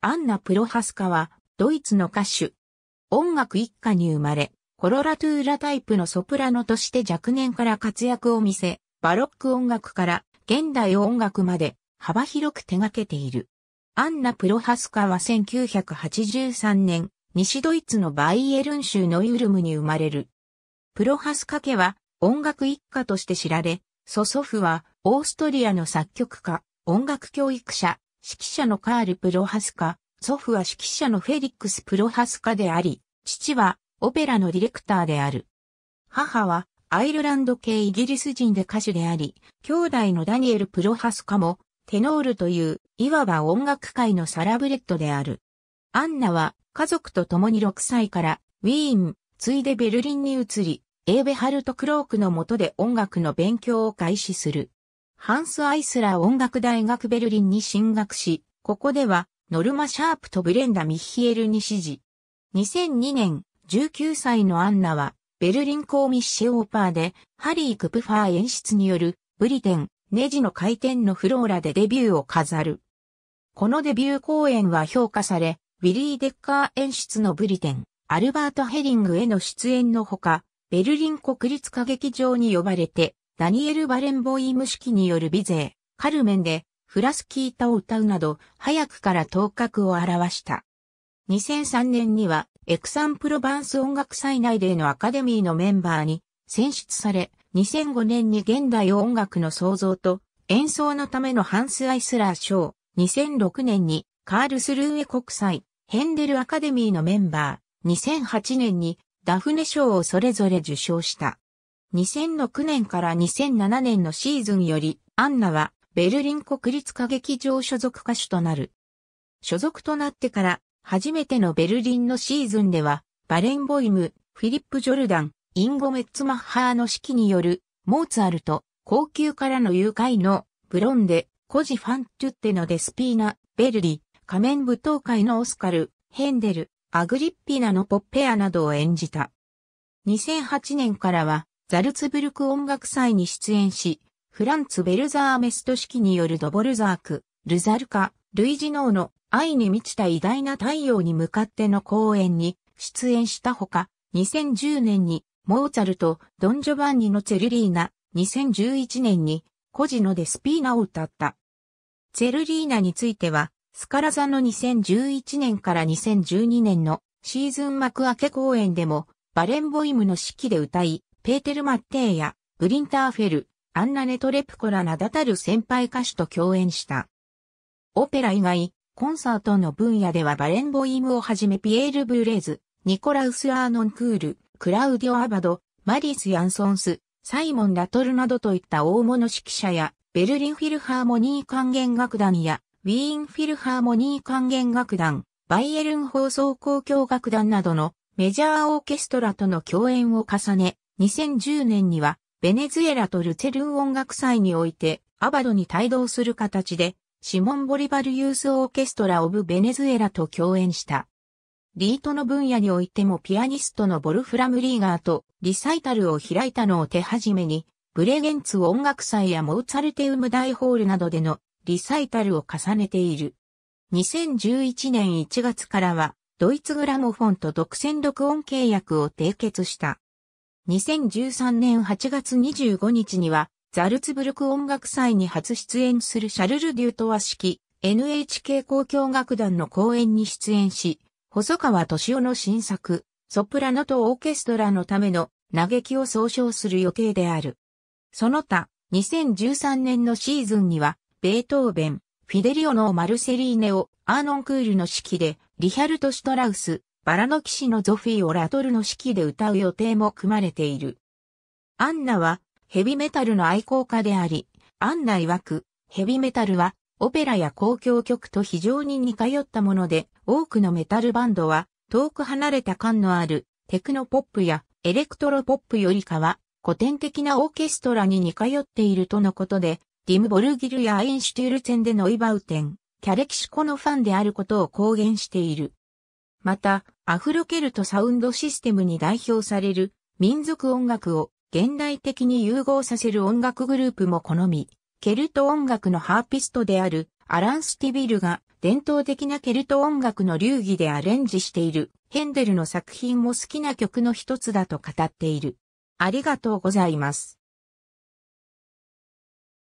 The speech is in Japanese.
アンナ・プロハスカは、ドイツの歌手。音楽一家に生まれ、コロラトゥーラタイプのソプラノとして若年から活躍を見せ、バロック音楽から現代音楽まで幅広く手掛けている。アンナ・プロハスカは1983年、西ドイツのバイエルン州のウルムに生まれる。プロハスカ家は音楽一家として知られ、祖祖父はオーストリアの作曲家、音楽教育者、指揮者のカール・プロハスカ、祖父は指揮者のフェリックス・プロハスカであり、父はオペラのディレクターである。母はアイルランド系イギリス人で歌手であり、兄弟のダニエル・プロハスカもテノールといういわば音楽界のサラブレッドである。アンナは家族と共に6歳からウィーン、ついでベルリンに移り、エーベハルト・クロークの下で音楽の勉強を開始する。ハンス・アイスラー音楽大学ベルリンに進学し、ここではノルマ・シャープとブレンダ・ミッヒエルに指示。2002年、19歳のアンナは、ベルリンコーミッシェオーパーで、ハリー・クプファー演出による、ブリテン、ネジの回転のフローラでデビューを飾る。このデビュー公演は評価され、ウィリー・デッカー演出のブリテン、アルバート・ヘリングへの出演のほか、ベルリン国立歌劇場に呼ばれて、ダニエル・バレンボイム式による美税、カルメンで、フラスキータを歌うなど、早くから頭角を表した。2003年には、エクサンプロバンス音楽祭内でのアカデミーのメンバーに選出され、2005年に現代音楽の創造と演奏のためのハンス・アイスラー賞、2006年にカールスルーエ国際、ヘンデルアカデミーのメンバー、2008年にダフネ賞をそれぞれ受賞した。2006年から2007年のシーズンより、アンナはベルリン国立歌劇場所属歌手となる。所属となってから、初めてのベルリンのシーズンでは、バレンボイム、フィリップ・ジョルダン、インゴ・メッツマッハーの指揮による、モーツァルト、高級からの誘拐の、ブロンデ、コジ・ファン・トゥッテのデスピーナ、ベルリ、仮面舞踏会のオスカル、ヘンデル、アグリッピーナのポッペアなどを演じた。2008年からは、ザルツブルク音楽祭に出演し、フランツ・ベルザーメスト式によるドボルザーク、ルザルカ、ルイジノーの愛に満ちた偉大な太陽に向かっての公演に出演したほか、2010年にモーツァルト、ドン・ジョバンニのツェルリーナ、2011年にコジノ・デスピーナを歌った。ツェルリーナについては、スカラザの2011年から2012年のシーズン幕開け公演でもバレンボイムの式で歌い、ペーテル・マッテイや、グリンターフェル、アンナ・ネトレプコラ名だたる先輩歌手と共演した。オペラ以外、コンサートの分野ではバレンボイムをはじめピエール・ブレーズ、ニコラウス・アーノン・クール、クラウディオ・アバド、マリス・ヤンソンス、サイモン・ラトルなどといった大物指揮者や、ベルリンフィルハーモニー管弦楽団や、ウィーンフィルハーモニー管弦楽団、バイエルン放送交響楽団などのメジャーオーケストラとの共演を重ね、2010年には、ベネズエラとルチェルン音楽祭において、アバドに帯同する形で、シモン・ボリバル・ユース・オーケストラ・オブ・ベネズエラと共演した。リートの分野においてもピアニストのボルフラム・リーガーとリサイタルを開いたのを手始めに、ブレゲンツ音楽祭やモーツァルテウム大ホールなどでのリサイタルを重ねている。2011年1月からは、ドイツグラモフォンと独占録音契約を締結した。2013年8月25日には、ザルツブルク音楽祭に初出演するシャルル・デュートワ式 NHK 交響楽団の公演に出演し、細川敏夫の新作、ソプラノとオーケストラのための嘆きを総称する予定である。その他、2013年のシーズンには、ベートーベン、フィデリオのマルセリーネをアーノンクールの式で、リヒャルト・シュトラウス、バラの騎士のゾフィーをラトルの指揮で歌う予定も組まれている。アンナはヘビメタルの愛好家であり、アンナ曰く、ヘビメタルはオペラや交響曲と非常に似通ったもので、多くのメタルバンドは遠く離れた感のあるテクノポップやエレクトロポップよりかは古典的なオーケストラに似通っているとのことで、ディムボルギルやアインシュテュールツェンでのイバウテン、キャレキシコのファンであることを公言している。また、アフロケルトサウンドシステムに代表される民族音楽を現代的に融合させる音楽グループも好み、ケルト音楽のハーピストであるアラン・スティビルが伝統的なケルト音楽の流儀でアレンジしているヘンデルの作品も好きな曲の一つだと語っている。ありがとうございます。